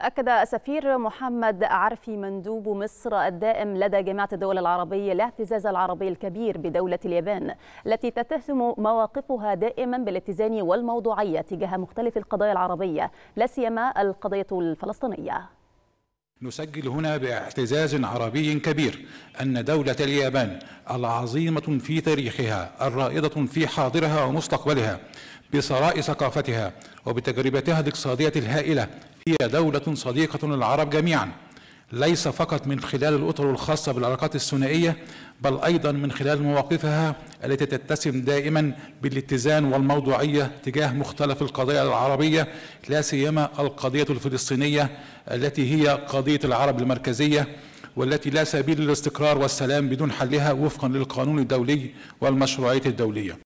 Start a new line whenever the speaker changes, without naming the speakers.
أكد السفير محمد عرفي مندوب مصر الدائم لدى جامعة الدول العربية الاعتزاز العربي الكبير بدولة اليابان التي تتسم مواقفها دائما بالاتزان والموضوعية تجاه مختلف القضايا العربية لا سيما القضية الفلسطينية
نسجل هنا باعتزاز عربي كبير أن دولة اليابان العظيمة في تاريخها الرائدة في حاضرها ومستقبلها بثراء ثقافتها وبتجربتها الاقتصادية الهائلة هي دولة صديقة للعرب جميعا ليس فقط من خلال الأطر الخاصة بالعلاقات الثنائية بل أيضا من خلال مواقفها التي تتسم دائما بالاتزان والموضوعية تجاه مختلف القضايا العربية لا سيما القضية الفلسطينية التي هي قضية العرب المركزية والتي لا سبيل للاستقرار والسلام بدون حلها وفقا للقانون الدولي والمشروعية الدولية